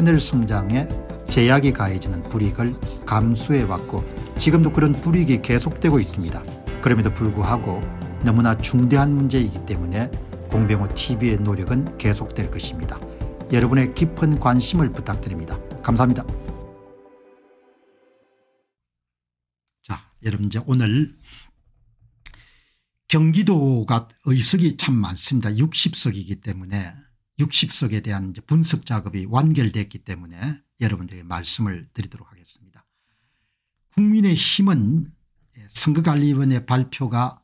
하늘 성장에 제약이 가해지는 불이익을 감수해왔고 지금도 그런 불이익이 계속되고 있습니다. 그럼에도 불구하고 너무나 중대한 문제이기 때문에 공병호 TV의 노력은 계속될 것입니다. 여러분의 깊은 관심을 부탁드립니다. 감사합니다. 자, 여러분 이제 오늘 경기도가 의석이 참 많습니다. 60석이기 때문에 60석에 대한 분석 작업이 완결됐기 때문에 여러분들에게 말씀을 드리도록 하겠습니다. 국민의힘은 예, 선거관리위원회 발표가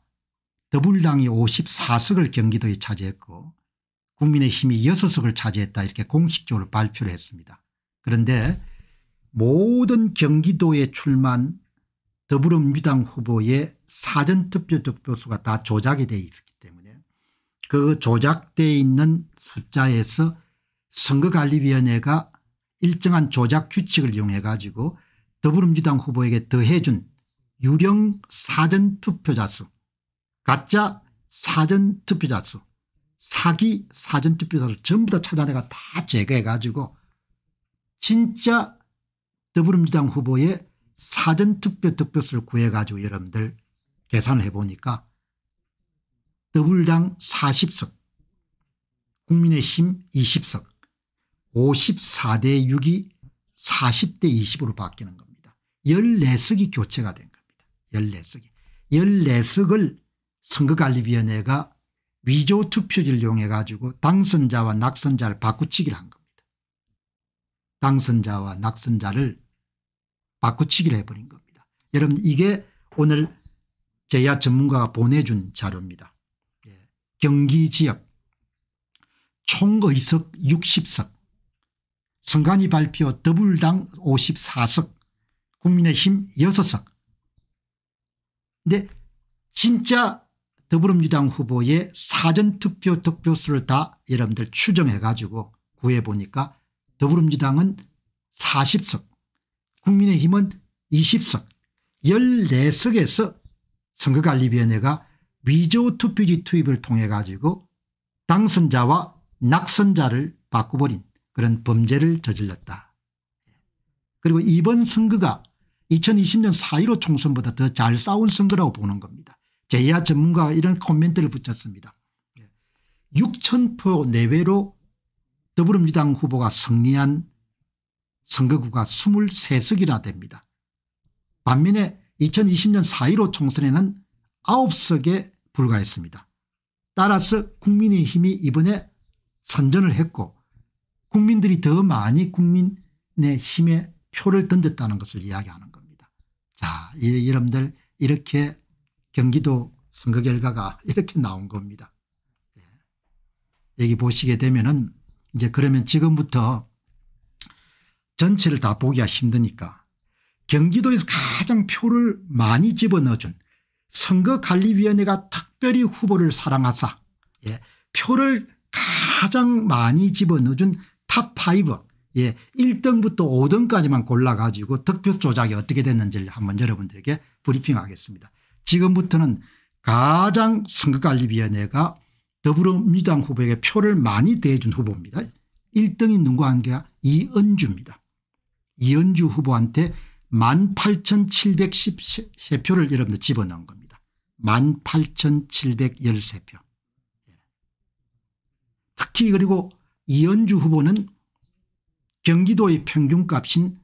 더불당이 54석을 경기도에 차지했고 국민의힘이 6석을 차지했다 이렇게 공식적으로 발표를 했습니다. 그런데 모든 경기도에 출마한 더불어민주당 후보의 사전투표 득표수가 다 조작이 돼 있, 그 조작되어 있는 숫자에서 선거관리위원회가 일정한 조작 규칙을 이용해 가지고 더불어민주당 후보에게 더해준 유령 사전투표자 수 가짜 사전투표자 수 사기 사전투표자를 전부 다 찾아내가 다 제거해 가지고 진짜 더불어민주당 후보의 사전투표 득표수를 구해 가지고 여러분들 계산을 해보니까 더불당 40석, 국민의힘 20석, 54대 6이 40대 20으로 바뀌는 겁니다. 14석이 교체가 된 겁니다. 14석이. 14석을 선거관리위원회가 위조 투표지를 이용해 가지고 당선자와 낙선자를 바꾸치기를 한 겁니다. 당선자와 낙선자를 바꾸치기를 해버린 겁니다. 여러분 이게 오늘 제야 전문가가 보내준 자료입니다. 경기지역 총의석 60석 선관위 발표 더불당 54석 국민의힘 6석 근데 진짜 더불어민주당 후보의 사전투표 득표수를 다 여러분들 추정해 가지고 구해보니까 더불어민주당은 40석 국민의힘은 20석 14석에서 선거관리위원회가 위조 투표지 투입을 통해 가지고 당선자와 낙선자를 바꿔버린 그런 범죄를 저질렀다. 그리고 이번 선거가 2020년 4.15 총선보다 더 잘 싸운 선거라고 보는 겁니다. 제야 전문가가 이런 코멘트를 붙였습니다. 6천포 예. 내외로 더불어민주당 후보가 승리한 선거구가 23석이나 됩니다. 반면에 2020년 4.15 총선에는 9석에 불과했습니다. 따라서 국민의힘이 이번에 선전을 했고 국민들이 더 많이 국민의힘에 표를 던졌다는 것을 이야기하는 겁니다. 자 이, 여러분들 이렇게 경기도 선거 결과가 이렇게 나온 겁니다. 예. 여기 보시게 되면은 이제 그러면 지금부터 전체를 다 보기가 힘드니까 경기도에서 가장 표를 많이 집어넣어준 선거관리위원회가 특별히 후보를 사랑하사 예, 표를 가장 많이 집어넣어준 탑5 예, 1등부터 5등까지만 골라가지고 득표 조작이 어떻게 됐는지를 한번 여러분들에게 브리핑하겠습니다. 지금부터는 가장 선거관리위원회가 더불어민주당 후보에게 표를 많이 대준 후보입니다. 1등이 누구한가 이은주입니다. 이은주 후보한테 18,713표를 여러분들 집어넣은 겁니다. 18,713표. 특히 그리고 이현주 후보는 경기도의 평균값인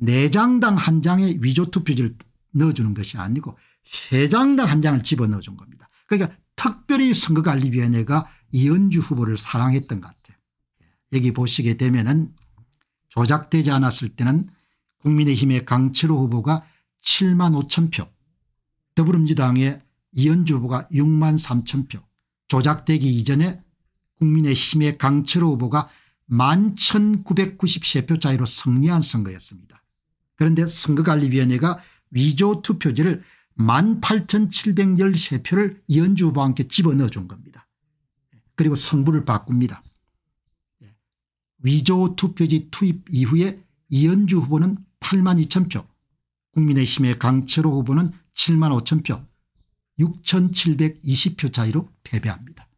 4장당 한 장의 위조투표지를 넣어주는 것이 아니고 3장당 한 장을 집어넣어 준 겁니다. 그러니까 특별히 선거관리위원회가 이현주 후보를 사랑했던 것 같아요. 여기 보시게 되면 은 조작되지 않았을 때는 국민의힘의 강철호 후보가 7만 5천 표 더불어민주당의 이현주 후보가 6만 3천 표 조작되기 이전에 국민의힘의 강철호 후보가 11,993표 차이로 승리한 선거였습니다. 그런데 선거관리위원회가 위조 투표지를 18,713표를 이현주 후보와 함께 집어넣어 준 겁니다. 그리고 성부를 바꿉니다. 위조 투표지 투입 이후에 이현주 후보는 8만 2천 표 국민의힘의 강철호 후보는 7만 5천 표 6,720표 차이로 패배합니다.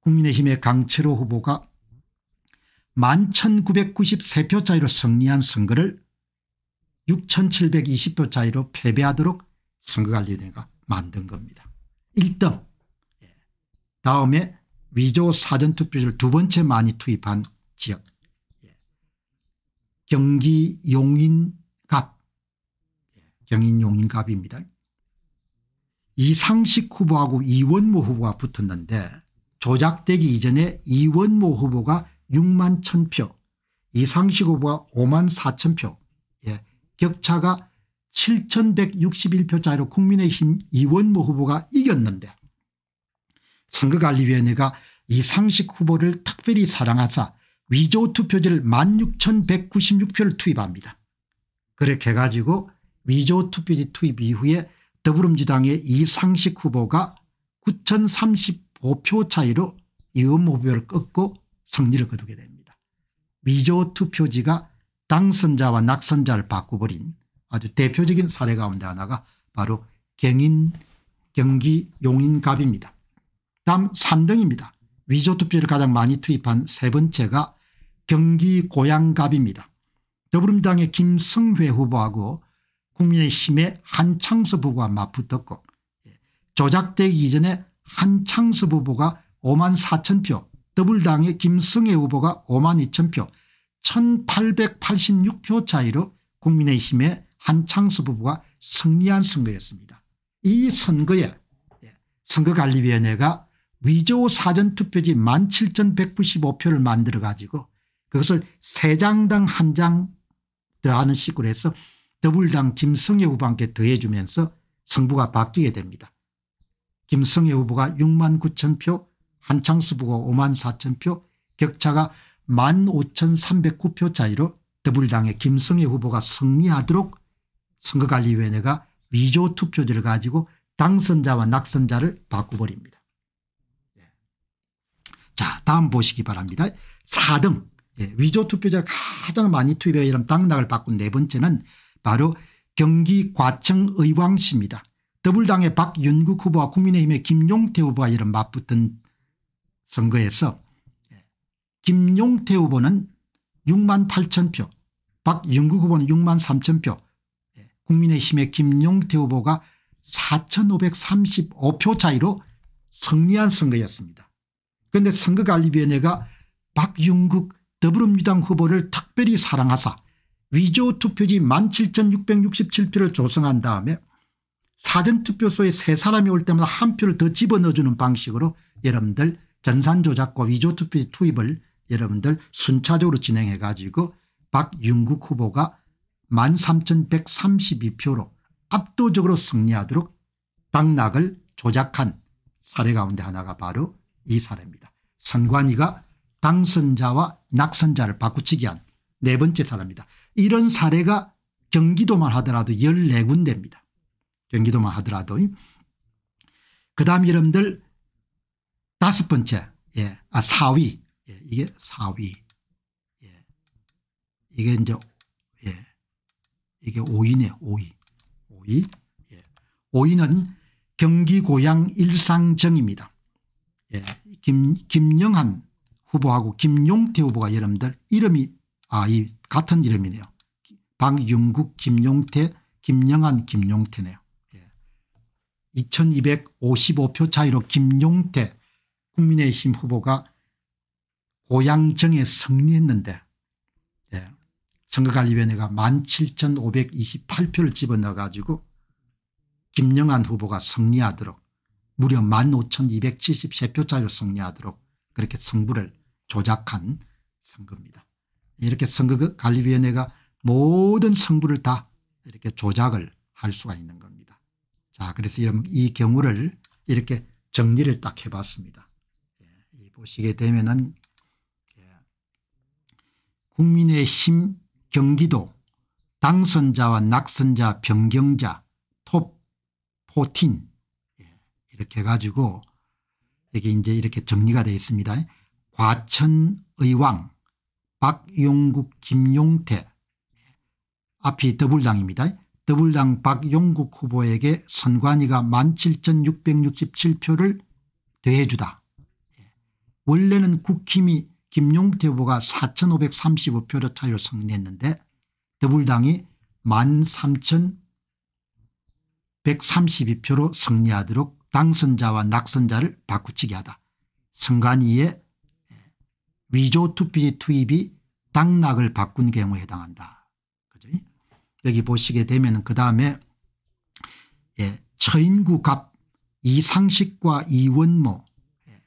국민의힘의 강철호 후보가 11,993표 차이로 승리한 선거를 6,720표 차이로 패배하도록 선거관리위원회가 만든 겁니다. 1등 예. 다음에 위조 사전투표를 두 번째 많이 투입한 지역 경기 용인갑 경인 용인갑입니다. 이상식 후보하고 이원모 후보가 붙었는데 조작되기 이전에 이원모 후보가 6만 1 0표 이상식 후보가 5만 4 0표 예, 격차가 7161표 차이로 국민의힘 이원모 후보가 이겼는데 선거관리위원회가 이상식 후보를 특별히 사랑하자 위조 투표지를 16,196표를 투입합니다. 그렇게 해가지고 위조 투표지 투입 이후에 더불어민주당의 이상식 후보가 9,035표 차이로 이음 후보를 꺾고 승리를 거두게 됩니다. 위조 투표지가 당선자와 낙선자를 바꿔버린 아주 대표적인 사례 가운데 하나가 바로 경인 경기 용인갑입니다. 다음 3등입니다. 위조 투표를 가장 많이 투입한 세 번째가 경기 고양갑입니다. 더불어민당의 김성회 후보하고 국민의힘의 한창섭 후보가 맞붙었고 예, 조작되기 이전에 한창섭 후보가 5만 4천 표 더불당의 김성애 후보가 5만 2천 표 1886표 차이로 국민의힘의 한창섭 후보가 승리한 선거였습니다. 이 선거에 예, 선거관리위원회가 위조 사전투표지 17,195표를 만들어 가지고 그것을 세 장당 한 장 더하는 식으로 해서 더불당 김성애 후보한테 더해주면서 성부가 바뀌게 됩니다. 김성애 후보가 6만 9천 표 한창수 후보가 5만 4천 표 격차가 1만 5,309표 차이로 더불당의 김성애 후보가 승리하도록 선거관리위원회가 위조 투표지를 가지고 당선자와 낙선자를 바꿔버립니다. 예. 자 다음 보시기 바랍니다. 4등 예, 위조 투표자 가장 많이 투입해 이런 당락을 바꾼 네 번째는 바로 경기과청의왕시입니다 더불당의 박윤국 후보와 국민의힘의 김용태 후보와 이런 맞붙은 선거에서 예, 김용태 후보는 6만 8천 표 박윤국 후보는 6만 3천 표 예, 국민의힘의 김용태 후보가 4535표 차이로 승리한 선거였습니다. 그런데 선거관리위원회가 박윤국 더불어민주당 후보를 특별히 사랑하사 위조 투표지 17,667표를 조성한 다음에 사전투표소에 세 사람이 올 때마다 한 표를 더 집어넣어주는 방식으로 여러분들 전산조작과 위조투표지 투입을 여러분들 순차적으로 진행해 가지고 박윤국 후보가 13,132표로 압도적으로 승리하도록 당락을 조작한 사례 가운데 하나가 바로 이 사례입니다. 선관위가 당선자와 낙선자를 바꾸치기한 네 번째 사례입니다. 이런 사례가 경기도만 하더라도 14군데입니다. 경기도만 하더라도. 그 다음 여러분들 다섯 번째 예. 아 4위 예. 이게 4위 예. 이게 이제 예. 이게 5위네 5위 5위 예. 5위는 경기 고양 일상정입니다. 예. 김, 김영한 후보하고 김용태 후보가 여러분들 이름이 아 이 같은 이름이네요. 방윤국 김용태 김영한 김용태네요. 예. 2255표 차이로 김용태 국민의힘 후보가 고양정에 승리했는데 예. 선거관리위원회가 17,528표를 집어넣어 가지고 김영한 후보가 승리하도록 무려 15,273표 차이로 승리하도록 그렇게 승부를 조작한 선거입니다. 이렇게 선거 그 관리위원회가 모든 선거를 다 이렇게 조작을 할 수가 있는 겁니다. 자 그래서 이런 이 경우를 이렇게 정리를 딱 해봤습니다. 예, 보시게 되면은 예, 국민의힘 경기도 당선자와 낙선자 변경자 톱14 예, 이렇게 해가지고 이게 이제 이렇게 정리가 되어 있습니다. 과천의왕 박용국 김용태 앞이 더불당입니다. 더불당 박용국 후보에게 선관위가 17,667표를 더해주다. 원래는 국힘이 김용태 후보가 4,535표로 타율 승리했는데 더불당이 13,132표로 승리하도록 당선자와 낙선자를 바꾸치게 하다. 선관위의 위조 투피 투입이 당락을 바꾼 경우에 해당한다. 그죠? 여기 보시게 되면 그 다음에 예, 처인구 갑 이상식과 이원모 예,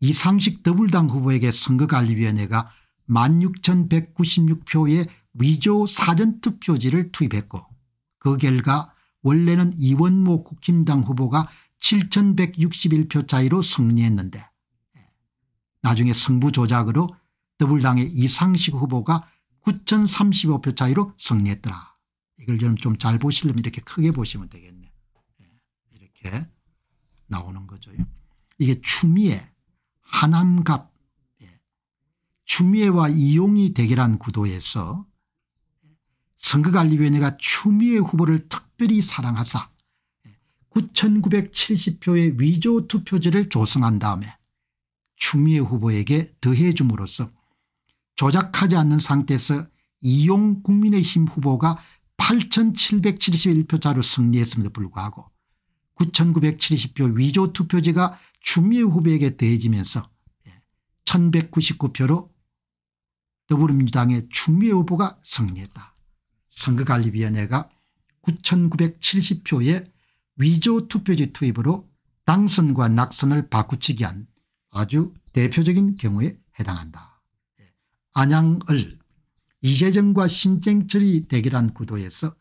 이상식 더불당 후보에게 선거관리위원회가 16,196표의 위조 사전투표지를 투입했고 그 결과 원래는 이원모 국힘당 후보가 7,161표 차이로 승리했는데 나중에 승부 조작으로 더불당의 이상식 후보가 9,035표 차이로 승리했더라. 이걸 좀 잘 보시려면 이렇게 크게 보시면 되겠네. 예, 이렇게 나오는 거죠. 이게 추미애 하남갑 예, 추미애와 이용이 대결한 구도에서 선거관리위원회가 추미애 후보를 특별히 사랑하사 9,970표의 위조 투표지를 조성한 다음에 추미애 후보에게 더해줌으로써 조작하지 않는 상태에서 이용 국민의힘 후보가 8 7 7 1표자로 승리했음에도 불구하고 9,970표 위조 투표지가 추미애 후보에게 더해지면서 1,199표로 예, 더불어민주당의 추미애 후보가 승리했다. 선거관리위원회가 9,970표의 위조 투표지 투입으로 당선과 낙선을 바꾸치기한 아주 대표적인 경우에 해당한다. 안양을 이재정과 신쟁철이 대결한 구도에서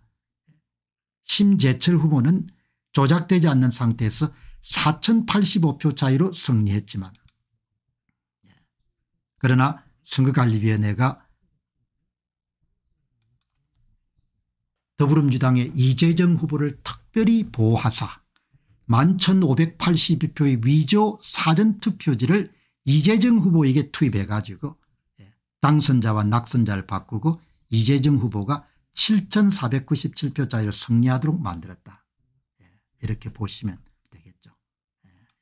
심재철 후보는 조작되지 않는 상태에서 4085표 차이로 승리했지만 그러나 선거관리위원회가 더불어민주당의 이재정 후보를 특별히 보호하사 11,582표의 위조 사전투표지를 이재정 후보에게 투입해 가지고 예, 당선자와 낙선자를 바꾸고 이재정 후보가 7,497표짜리로 승리하도록 만들었다. 예, 이렇게 보시면 되겠죠.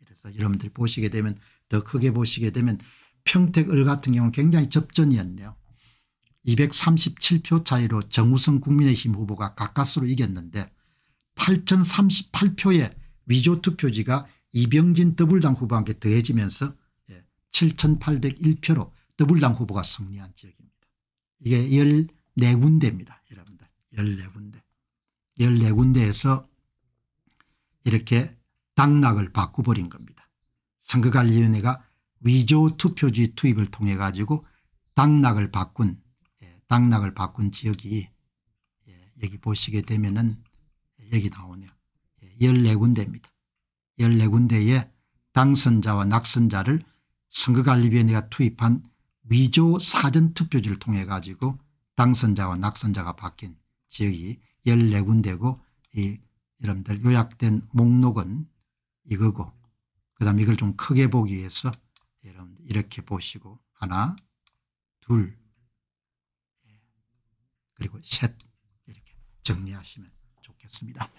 그래서 예, 여러분들이 보시게 되면 더 크게 보시게 되면 평택을 같은 경우는 굉장히 접전이었네요. 237표 차이로 정우성 국민의힘 후보가 가까스로 이겼는데 8,038표에 위조 투표지가 이병진 더블당 후보한테 더해지면서 7801표로 예, 더블당 후보가 승리한 지역입니다. 이게 14군데입니다. 여러분들 14군데. 14군데에서 이렇게 당락을 바꾸버린 겁니다. 선거관리위원회가 위조 투표지 투입을 통해 가지고 당락을 바꾼 예, 당락을 바꾼 지역이 예, 여기 보시게 되면은 여기 나오네요. 14군데입니다. 14군데에 당선자와 낙선자를 선거관리위원회가 투입한 위조 사전투표지를 통해 가지고 당선자와 낙선자가 바뀐 지역이 14군데고 이 여러분들 요약된 목록은 이거고 그다음 이걸 좀 크게 보기 위해서 여러분 이렇게 보시고 하나 둘 그리고 셋 이렇게 정리하시면 좋겠습니다.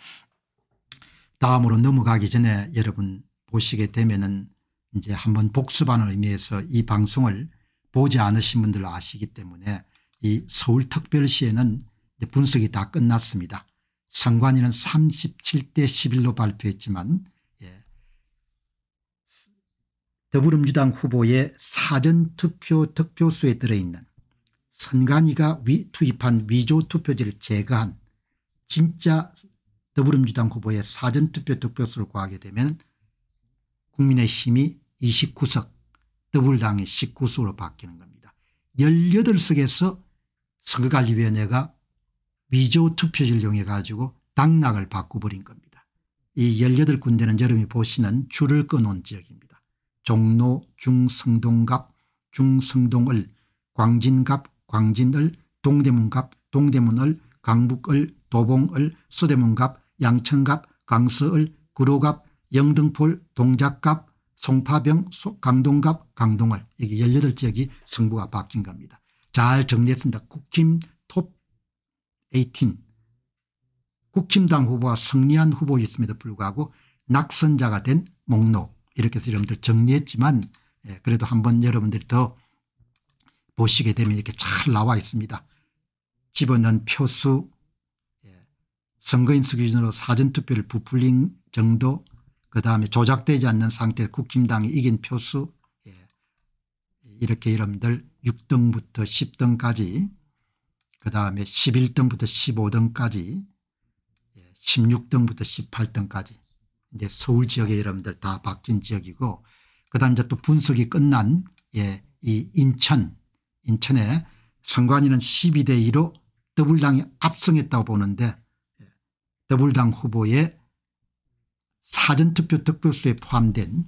다음으로 넘어가기 전에 여러분 보시게 되면은 이제 한번 복습하는 의미에서 이 방송을 보지 않으신 분들 아시기 때문에 이 서울특별시에는 분석이 다 끝났습니다. 선관위는 37대 11로 발표했지만 예. 더불어민주당 후보의 사전투표 득표수에 들어있는 선관위가 위, 투입한 위조투표지를 제거한 진짜 더불어민주당 후보의 사전투표 득표수를 구하게 되면 국민의힘이 29석 더불당의 19석으로 바뀌는 겁니다. 18석에서 선거관리위원회가 위조투표지를 이용해 가지고 당락을 바꿔버린 겁니다. 이 18군데는 여러분이 보시는 줄을 끊은 지역입니다. 종로, 중성동갑, 중성동을, 광진갑, 광진을, 동대문갑, 동대문을, 강북을, 도봉을, 서대문갑, 양천갑, 강서을, 구로갑, 영등포 동작갑, 송파병, 소, 강동갑, 강동을 이게 18지역이 승부가 바뀐 겁니다. 잘 정리했습니다. 국힘 톱18 국힘당 후보와 승리한 후보였음에도 불구하고 낙선자가 된 목록 이렇게 해서 여러분들 정리했지만 예, 그래도 한번 여러분들이 더 보시게 되면 이렇게 잘 나와 있습니다. 집어넣은 표수 선거인수 기준으로 사전투표를 부풀린 정도 그다음에 조작되지 않는 상태 에 국힘당이 이긴 표수 예. 이렇게 여러분들 6등부터 10등까지 그다음에 11등부터 15등까지 예. 16등부터 18등까지 이제 서울 지역에 여러분들 다 바뀐 지역이고 그다음 이제 또 분석이 끝난 예, 이 인천 인천에 선관위는 12대 2로 더블당이 압승했다고 보는데 더불당 후보의 사전투표 득표수에 포함된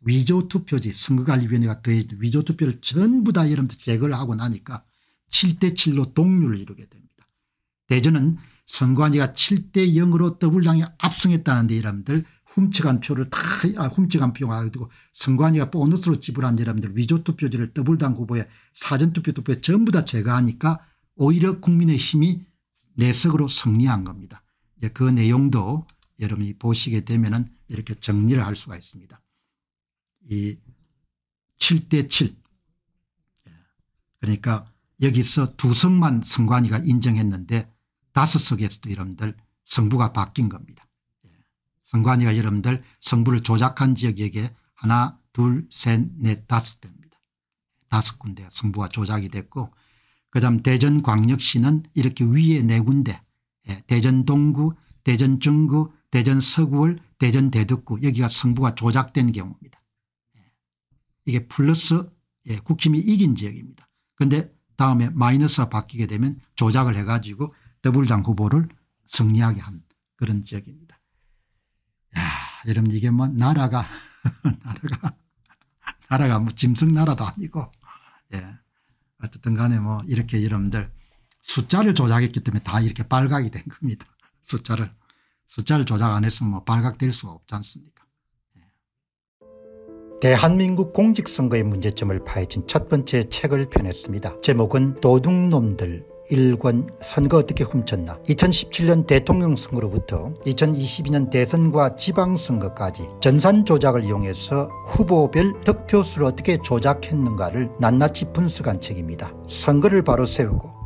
위조투표지 선거관리위원회가 더해진 위조투표를 전부 다 여러분들 제거를 하고 나니까 7대7로 동률을 이루게 됩니다. 대전은 선관위가 7대0으로 더블당이 압승했다는데 여러분들 훔쳐간 표를 다 아, 훔쳐간 표가 되고 선관위가 보너스로 지불한 여러분들 위조투표지를 더블당 후보의 사전투표 투표에 전부 다 제거하니까 오히려 국민의힘이 내석으로 승리한 겁니다. 이제 그 내용도 여러분이 보시게 되면은 이렇게 정리를 할 수가 있습니다. 이 7대 7. 그러니까 여기서 두 성만 성관이가 인정했는데 다섯 석에서도 여러분들 성부가 바뀐 겁니다. 성관이가 여러분들 성부를 조작한 지역에게 하나 둘 셋 넷 다섯 대니다 다섯 군데 성부가 조작이 됐고 그다음 대전광역시는 이렇게 위에 네 군데 예, 대전 동구 대전 중구 대전 서구월 대전 대덕구 여기가 성부가 조작된 경우입니다. 예, 이게 플러스 예, 국힘이 이긴 지역입니다. 그런데 다음에 마이너스가 바뀌게 되면 조작을 해가지고 더불당 후보를 승리하게 한 그런 지역입니다. 야, 여러분 이게 뭐 나라가 나라가 나라가 뭐 짐승 나라도 아니고 예. 어쨌든 간에 뭐 이렇게 여러분들 숫자를 조작했기 때문에 다 이렇게 발각이 된 겁니다. 숫자를. 숫자를 조작 안 했으면 뭐 발각될 수가 없지 않습니까. 예. 대한민국 공직선거의 문제점을 파헤친 첫 번째 책을 펴냈습니다. 제목은 도둑놈들 일권 선거 어떻게 훔쳤나 2017년 대통령 선거로부터 2022년 대선과 지방선거까지 전산 조작을 이용해서 후보별 득표수를 어떻게 조작했는가를 낱낱이 분석한 책입니다. 선거를 바로 세우고